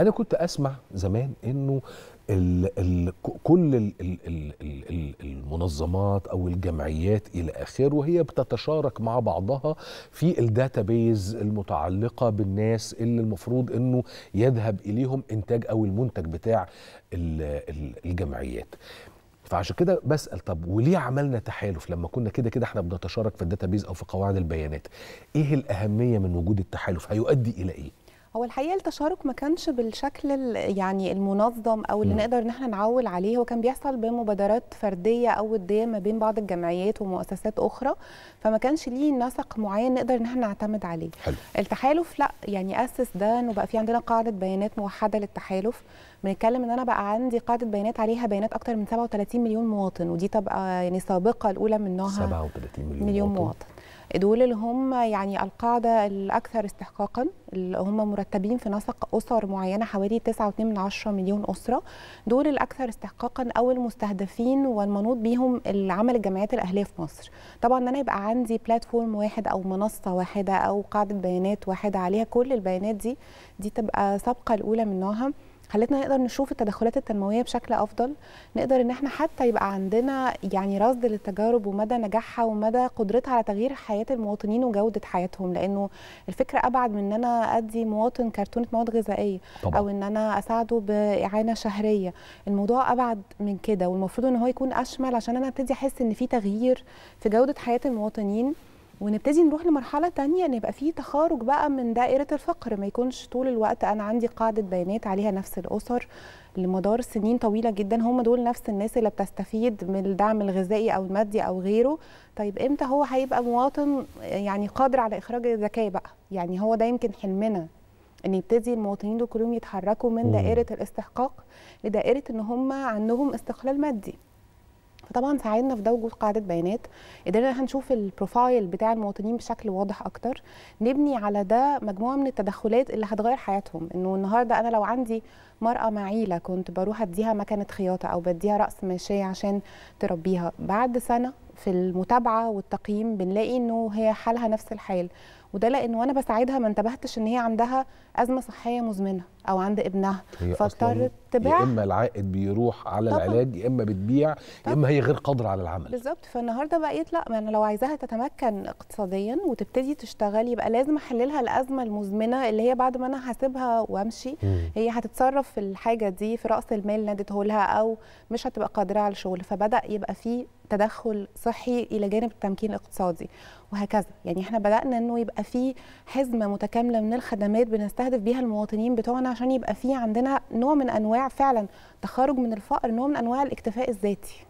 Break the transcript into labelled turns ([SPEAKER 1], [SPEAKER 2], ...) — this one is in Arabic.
[SPEAKER 1] انا كنت اسمع زمان انه الـ الـ كل الـ الـ الـ الـ المنظمات او الجمعيات الى اخره وهي بتتشارك مع بعضها في الداتابيز المتعلقه بالناس اللي المفروض انه يذهب اليهم انتاج او المنتج بتاع الجمعيات فعشان كده بسال طب وليه عملنا تحالف لما كنا كده كده احنا بنتشارك في الداتابيز او في قواعد البيانات ايه الاهميه من وجود التحالف هيؤدي الى ايه
[SPEAKER 2] هو الحقيقه التشارك ما كانش بالشكل يعني المنظم او اللي م. نقدر ان احنا نعول عليه هو كان بيحصل بمبادرات فرديه او وديه ما بين بعض الجمعيات ومؤسسات اخرى فما كانش ليه نسق معين نقدر ان احنا نعتمد عليه حلو. التحالف لا يعني اسس ده انه بقى في عندنا قاعده بيانات موحده للتحالف بنتكلم ان انا بقى عندي قاعده بيانات عليها بيانات اكتر من 37 مليون مواطن ودي تبقى يعني سابقه الاولى من نوعها 37 مليون, مليون مواطن, مواطن. دول اللي هم يعني القاعده الاكثر استحقاقا اللي هم مرتبين في نسق اسر معينه حوالي 9.2 مليون اسره دول الاكثر استحقاقا او المستهدفين والمنوط بيهم العمل الجمعيات الاهليه في مصر طبعا ان انا يبقى عندي بلاتفورم واحد او منصه واحده او قاعده بيانات واحده عليها كل البيانات دي دي تبقى سابقه الاولى من نوعها خلتنا نقدر نشوف التدخلات التنمويه بشكل افضل نقدر ان احنا حتى يبقى عندنا يعني رصد للتجارب ومدى نجاحها ومدى قدرتها على تغيير حياه المواطنين وجوده حياتهم لانه الفكره ابعد من ان انا ادي مواطن كرتونه مواد غذائيه طبعا. او ان انا اساعده باعانه شهريه الموضوع ابعد من كده والمفروض ان هو يكون اشمل عشان انا ابتدي احس ان في تغيير في جوده حياه المواطنين ونبتدي نروح لمرحله تانية ان يبقى في تخارج بقى من دائره الفقر ما يكونش طول الوقت انا عندي قاعده بيانات عليها نفس الاسر لمدار سنين طويله جدا هم دول نفس الناس اللي بتستفيد من الدعم الغذائي او المادي او غيره طيب امتى هو هيبقى مواطن يعني قادر على اخراج الزكاه بقى يعني هو ده يمكن حلمنا ان يبتدي المواطنين دول كلهم يتحركوا من دائره الاستحقاق لدائره ان هم عندهم استقلال مادي فطبعا ساعدنا في ده وجود قاعده بيانات قدرنا هنشوف البروفايل بتاع المواطنين بشكل واضح اكتر نبني على ده مجموعه من التدخلات اللي هتغير حياتهم انه النهارده انا لو عندي مرأة معيلة كنت بروح اديها مكنة خياطة او بديها رأس ماشية عشان تربيها بعد سنة في المتابعه والتقييم بنلاقي انه هي حالها نفس الحال وده لانه وانا بساعدها ما انتبهتش ان هي عندها ازمه صحيه مزمنه او عند ابنها فاضطرت تبيع يا اما
[SPEAKER 1] العائد بيروح على طبعا. العلاج يا اما بتبيع يا اما هي غير قادره على العمل
[SPEAKER 2] بالظبط فالنهارده بقيت لا ما انا لو عايزاها تتمكن اقتصاديا وتبتدي تشتغل يبقى لازم احللها الازمه المزمنه اللي هي بعد ما انا هسيبها وامشي م. هي هتتصرف في الحاجه دي في راس المال ندته لها او مش هتبقى قادره على الشغل فبدا يبقى في تدخل صحي الى جانب التمكين الاقتصادي وهكذا يعني احنا بدانا انه يبقى في حزمه متكامله من الخدمات بنستهدف بيها المواطنين بتوعنا عشان يبقى في عندنا نوع من انواع فعلا تخرج من الفقر نوع من انواع الاكتفاء الذاتي